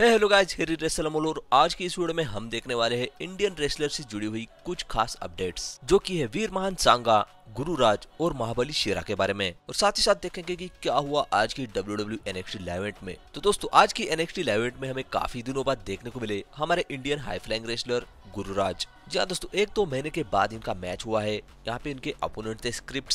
hello guys हेरी रेसलम और आज की इस वीडियो में हम देखने वाले हैं इंडियन रेसलर से जुड़ी हुई कुछ खास अपडेट्स जो कि है वीर महान सांगा गुरुराज और महाबली शेरा के बारे में और साथ ही साथ देखेंगे कि क्या हुआ आज की डब्ल्यू डब्ल्यू एन एक्सटी में तो दोस्तों आज की एन एक्सटी इवेंट में हमें काफी दिनों बाद देखने को मिले हमारे Indian high flying wrestler Gururaj ji हाँ, दोस्तों एक दो तो महीने के बाद इनका मैच हुआ है यहाँ पे इनके अपोनेंट थे स्क्रिप्ट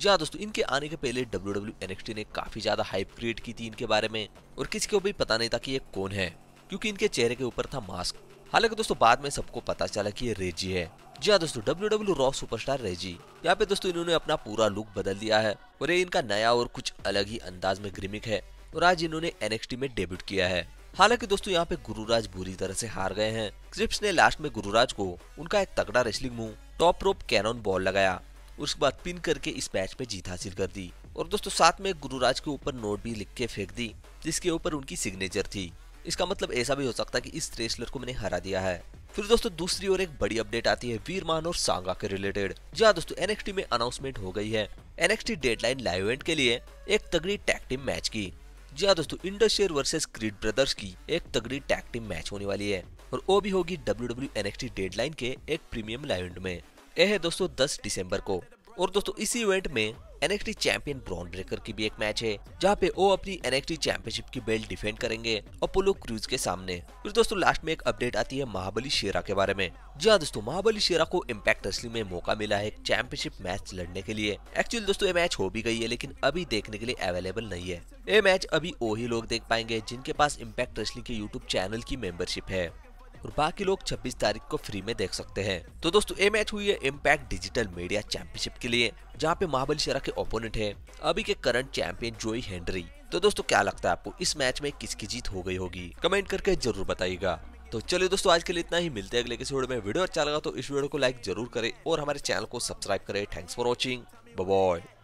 जहाँ दोस्तों इनके आने के पहले डब्ल्यू डब्ल्यू ने काफी ज्यादा हाइप क्रिएट की थी इनके बारे में और किसी को भी पता नहीं था कि ये कौन है क्योंकि इनके चेहरे के ऊपर था मास्क हालांकि दोस्तों बाद में सबको पता चला कि ये रेजी है जी हाँ दोस्तों W W Raw superstar Reggie यहाँ पे दोस्तों इन्होंने अपना पूरा लुक बदल दिया है और ये इनका नया और कुछ अलग ही अंदाज में ग्रिमिक है और आज इन्होंने एनएक्सटी में डेब्यूट किया है हालांकि दोस्तों यहाँ पे गुरुराज बुरी तरह से हार गए हैं क्रिप्स ने लास्ट में गुरुराज को उनका एक तगड़ा wrestling move top rope cannon ball लगाया उसके बाद पिन करके इस मैच में जीत हासिल कर दी और दोस्तों साथ में गुरुराज के ऊपर नोट भी लिख के फेंक दी जिसके ऊपर उनकी सिग्नेचर थी इसका मतलब ऐसा भी हो सकता है कि इस रेसलर को मैंने हरा दिया है फिर दोस्तों दूसरी ओर एक बड़ी अपडेट आती है वीरमान और सांगा के रिलेटेड जहाँ दोस्तों एनएक्सटी में अनाउंसमेंट हो गई है एनएक्सटी डेडलाइन लाइव इवेंट के लिए एक तगड़ी टैग टीम मैच की जी हाँ दोस्तों इंडस्ट्रियर वर्सेस क्रीड ब्रदर्स की एक तगड़ी टैग टीम मैच होने वाली है और वो भी होगी डब्ल्यू डब्ल्यू एनएक्सटी डेडलाइन के एक प्रीमियम इवेंट में यह है दोस्तों 10 दिसंबर को और दोस्तों इसी इवेंट में एनएक्टी चैंपियन ब्रॉन ब्रेकर की भी एक मैच है जहाँ पे वो अपनी एनएक्टी चैंपियनशिप की बेल्ट डिफेंड करेंगे अपोलो क्रूज के सामने फिर दोस्तों लास्ट में एक अपडेट आती है महाबली शेरा के बारे में जी हाँ दोस्तों महाबली शेरा को इम्पैक्ट असली में मौका मिला है चैंपियनशिप मैच लड़ने के लिए एक्चुअली दोस्तों ये मैच हो भी गई है लेकिन अभी देखने के लिए अवेलेबल नहीं है ये मैच अभी वो ही लोग देख पाएंगे जिनके पास इम्पैक्ट रेस्लिंग के यूट्यूब चैनल की मेंबरशिप है और बाकी लोग 26 तारीख को फ्री में देख सकते हैं तो दोस्तों ये मैच हुई है इम्पैक्ट डिजिटल मीडिया चैंपियनशिप के लिए जहाँ पे महाबली शरा के ओपोनेंट है अभी के करंट चैंपियन जोई हेनरी तो दोस्तों क्या लगता है आपको इस मैच में किसकी जीत हो गई होगी कमेंट करके जरूर बताइएगा तो चलिए दोस्तों आज के लिए इतना ही मिलते हैं अगले किसी वीडियो में वीडियो अच्छा लगा तो इस वीडियो को लाइक जरूर करें और हमारे चैनल को सब्सक्राइब करें थैंक्स फॉर वॉचिंग बॉय